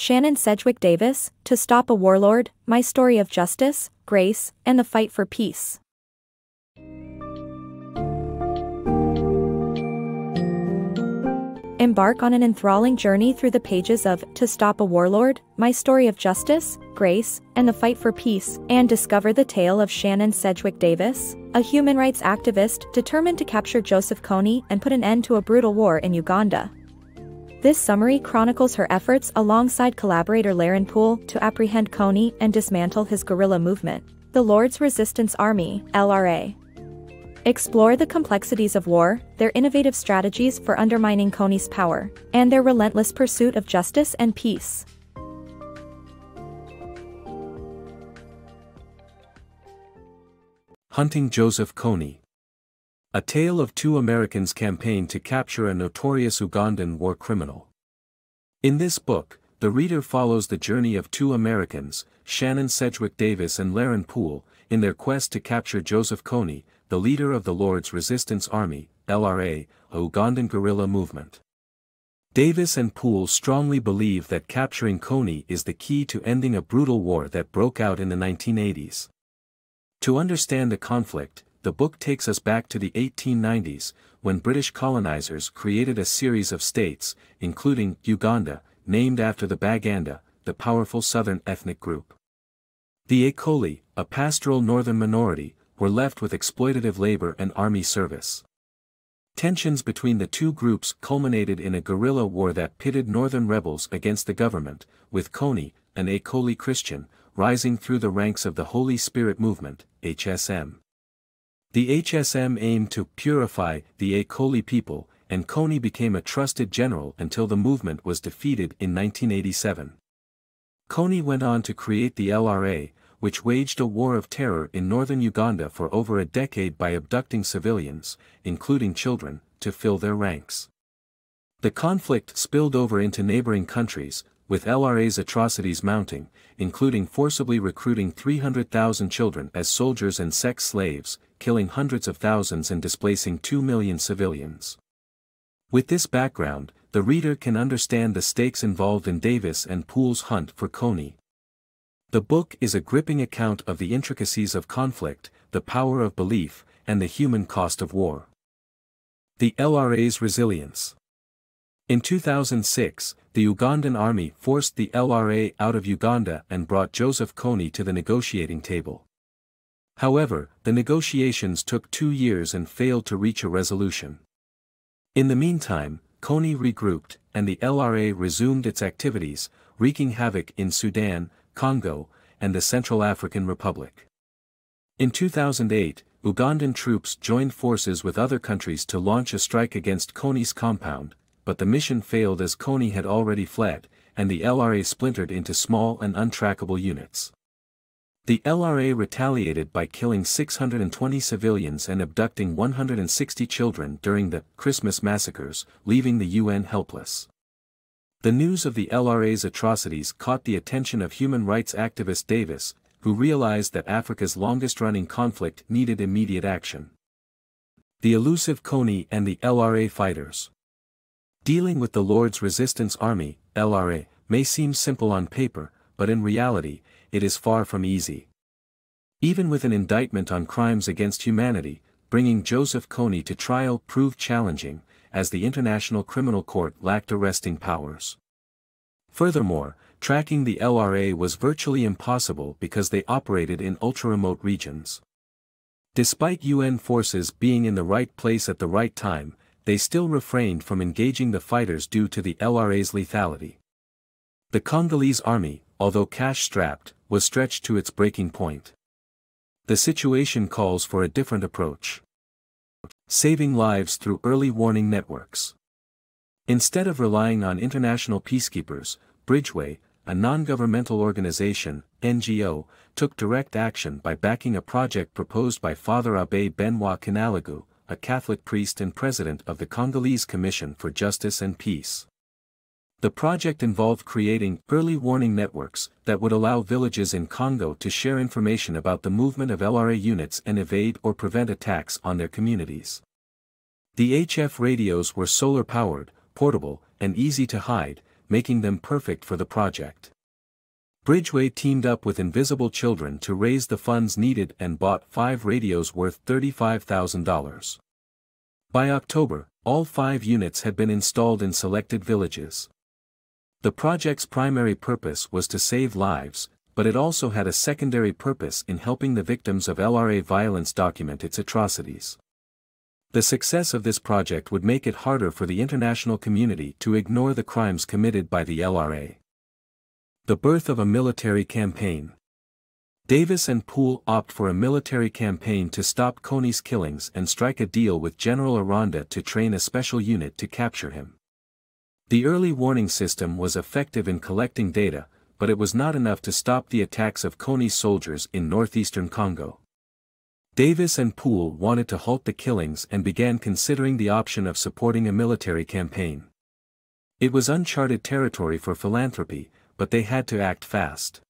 Shannon Sedgwick Davis, To Stop a Warlord, My Story of Justice, Grace, and the Fight for Peace. Embark on an enthralling journey through the pages of To Stop a Warlord, My Story of Justice, Grace, and the Fight for Peace, and discover the tale of Shannon Sedgwick Davis, a human rights activist determined to capture Joseph Kony and put an end to a brutal war in Uganda. This summary chronicles her efforts alongside collaborator Laren Poole to apprehend Kony and dismantle his guerrilla movement, the Lord's Resistance Army, LRA. Explore the complexities of war, their innovative strategies for undermining Kony's power, and their relentless pursuit of justice and peace. Hunting Joseph Kony a tale of two Americans' campaign to capture a notorious Ugandan war criminal. In this book, the reader follows the journey of two Americans, Shannon Sedgwick Davis and Laren Poole, in their quest to capture Joseph Kony, the leader of the Lord's Resistance Army, LRA, a Ugandan guerrilla movement. Davis and Poole strongly believe that capturing Kony is the key to ending a brutal war that broke out in the 1980s. To understand the conflict, the book takes us back to the 1890s, when British colonizers created a series of states, including Uganda, named after the Baganda, the powerful southern ethnic group. The Ekoli, a pastoral northern minority, were left with exploitative labor and army service. Tensions between the two groups culminated in a guerrilla war that pitted northern rebels against the government, with Kony, an Ekoli Christian, rising through the ranks of the Holy Spirit Movement, HSM. The HSM aimed to purify the A. people, and Kony became a trusted general until the movement was defeated in 1987. Kony went on to create the LRA, which waged a war of terror in northern Uganda for over a decade by abducting civilians, including children, to fill their ranks. The conflict spilled over into neighboring countries, with LRA's atrocities mounting, including forcibly recruiting 300,000 children as soldiers and sex slaves, killing hundreds of thousands and displacing 2 million civilians. With this background, the reader can understand the stakes involved in Davis and Poole's hunt for Coney. The book is a gripping account of the intricacies of conflict, the power of belief, and the human cost of war. The LRA's Resilience In 2006, the Ugandan army forced the LRA out of Uganda and brought Joseph Kony to the negotiating table. However, the negotiations took two years and failed to reach a resolution. In the meantime, Kony regrouped, and the LRA resumed its activities, wreaking havoc in Sudan, Congo, and the Central African Republic. In 2008, Ugandan troops joined forces with other countries to launch a strike against Kony's compound, but the mission failed as Kony had already fled, and the LRA splintered into small and untrackable units. The LRA retaliated by killing 620 civilians and abducting 160 children during the Christmas massacres, leaving the UN helpless. The news of the LRA's atrocities caught the attention of human rights activist Davis, who realized that Africa's longest-running conflict needed immediate action. The elusive Kony and the LRA fighters. Dealing with the Lord's Resistance Army, LRA, may seem simple on paper, but in reality, it is far from easy. Even with an indictment on crimes against humanity, bringing Joseph Kony to trial proved challenging, as the International Criminal Court lacked arresting powers. Furthermore, tracking the LRA was virtually impossible because they operated in ultra-remote regions. Despite UN forces being in the right place at the right time, they still refrained from engaging the fighters due to the LRA's lethality. The Congolese army, although cash-strapped, was stretched to its breaking point. The situation calls for a different approach. Saving lives through early warning networks. Instead of relying on international peacekeepers, Bridgeway, a non-governmental organization, NGO, took direct action by backing a project proposed by Father Abbé Benoit Kinalagu, a Catholic priest and president of the Congolese Commission for Justice and Peace. The project involved creating early warning networks that would allow villages in Congo to share information about the movement of LRA units and evade or prevent attacks on their communities. The HF radios were solar-powered, portable, and easy to hide, making them perfect for the project. Bridgeway teamed up with Invisible Children to raise the funds needed and bought five radios worth $35,000. By October, all five units had been installed in selected villages. The project's primary purpose was to save lives, but it also had a secondary purpose in helping the victims of LRA violence document its atrocities. The success of this project would make it harder for the international community to ignore the crimes committed by the LRA. The birth of a military campaign. Davis and Poole opt for a military campaign to stop Kony's killings and strike a deal with General Aranda to train a special unit to capture him. The early warning system was effective in collecting data, but it was not enough to stop the attacks of Koni's soldiers in northeastern Congo. Davis and Poole wanted to halt the killings and began considering the option of supporting a military campaign. It was uncharted territory for philanthropy, but they had to act fast.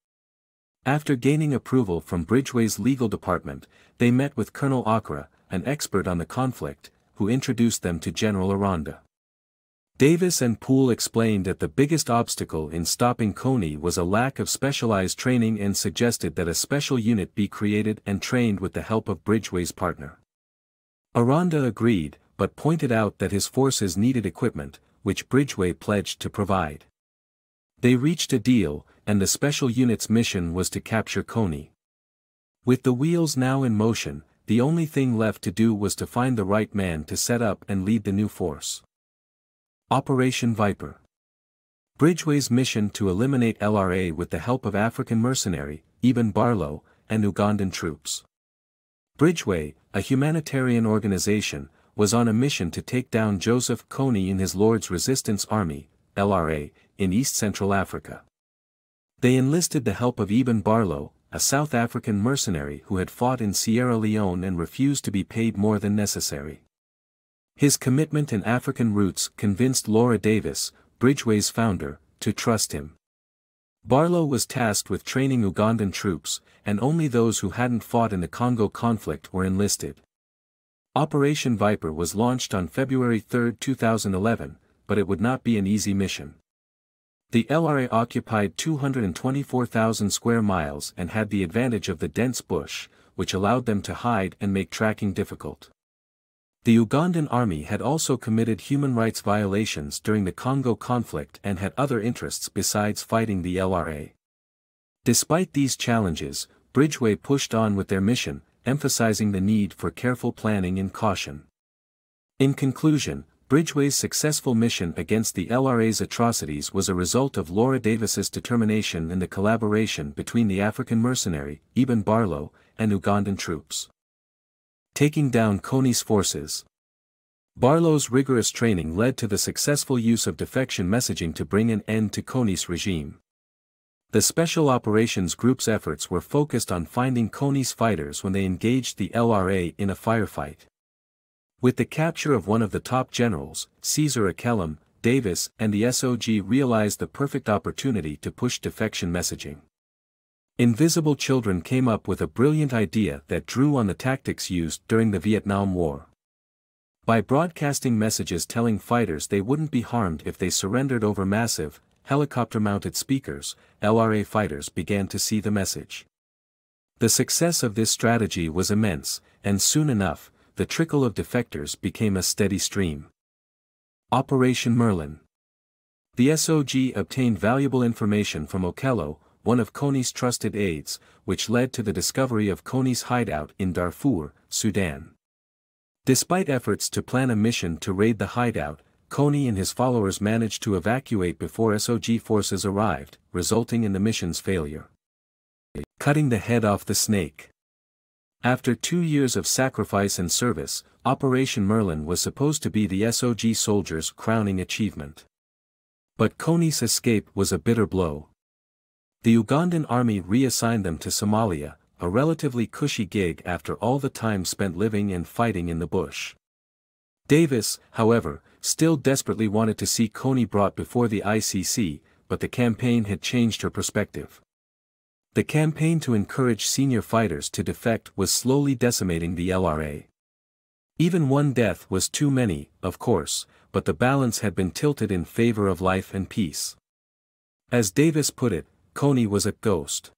After gaining approval from Bridgeway's legal department, they met with Colonel Akra, an expert on the conflict, who introduced them to General Aranda. Davis and Poole explained that the biggest obstacle in stopping Coney was a lack of specialized training and suggested that a special unit be created and trained with the help of Bridgeway's partner. Aranda agreed, but pointed out that his forces needed equipment, which Bridgeway pledged to provide. They reached a deal, and the special unit's mission was to capture Coney. With the wheels now in motion, the only thing left to do was to find the right man to set up and lead the new force. Operation Viper. Bridgeway's mission to eliminate LRA with the help of African mercenary, Ibn Barlow, and Ugandan troops. Bridgeway, a humanitarian organization, was on a mission to take down Joseph Kony and his Lord's Resistance Army, LRA, in East Central Africa. They enlisted the help of Ibn Barlow, a South African mercenary who had fought in Sierra Leone and refused to be paid more than necessary. His commitment and African roots convinced Laura Davis, Bridgeway's founder, to trust him. Barlow was tasked with training Ugandan troops, and only those who hadn't fought in the Congo conflict were enlisted. Operation Viper was launched on February 3, 2011, but it would not be an easy mission. The LRA occupied 224,000 square miles and had the advantage of the dense bush, which allowed them to hide and make tracking difficult. The Ugandan army had also committed human rights violations during the Congo conflict and had other interests besides fighting the LRA. Despite these challenges, Bridgeway pushed on with their mission, emphasizing the need for careful planning and caution. In conclusion, Bridgeway's successful mission against the LRA's atrocities was a result of Laura Davis's determination and the collaboration between the African mercenary, Ibn Barlow, and Ugandan troops taking down Kony's forces. Barlow's rigorous training led to the successful use of defection messaging to bring an end to Kony's regime. The Special Operations Group's efforts were focused on finding Kony's fighters when they engaged the LRA in a firefight. With the capture of one of the top generals, Caesar Akellum, Davis and the SOG realized the perfect opportunity to push defection messaging. Invisible Children came up with a brilliant idea that drew on the tactics used during the Vietnam War. By broadcasting messages telling fighters they wouldn't be harmed if they surrendered over massive, helicopter-mounted speakers, LRA fighters began to see the message. The success of this strategy was immense, and soon enough, the trickle of defectors became a steady stream. Operation Merlin The SOG obtained valuable information from Okello, one of Kony's trusted aides, which led to the discovery of Kony's hideout in Darfur, Sudan. Despite efforts to plan a mission to raid the hideout, Kony and his followers managed to evacuate before SOG forces arrived, resulting in the mission's failure. Cutting the head off the snake. After two years of sacrifice and service, Operation Merlin was supposed to be the SOG soldiers' crowning achievement. But Kony's escape was a bitter blow, the Ugandan army reassigned them to Somalia, a relatively cushy gig after all the time spent living and fighting in the bush. Davis, however, still desperately wanted to see Kony brought before the ICC, but the campaign had changed her perspective. The campaign to encourage senior fighters to defect was slowly decimating the LRA. Even one death was too many, of course, but the balance had been tilted in favor of life and peace. As Davis put it, Coney was a ghost.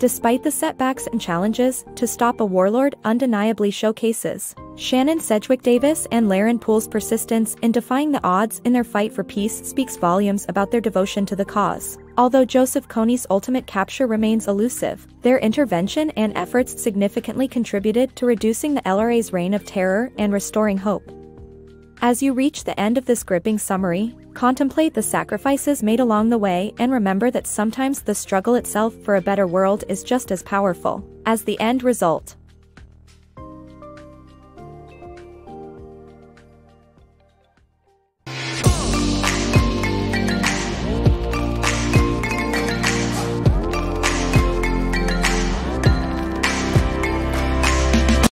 Despite the setbacks and challenges, To Stop a Warlord undeniably showcases Shannon Sedgwick Davis and Laren Poole's persistence in defying the odds in their fight for peace speaks volumes about their devotion to the cause. Although Joseph Kony's ultimate capture remains elusive, their intervention and efforts significantly contributed to reducing the LRA's reign of terror and restoring hope. As you reach the end of this gripping summary, contemplate the sacrifices made along the way and remember that sometimes the struggle itself for a better world is just as powerful as the end result.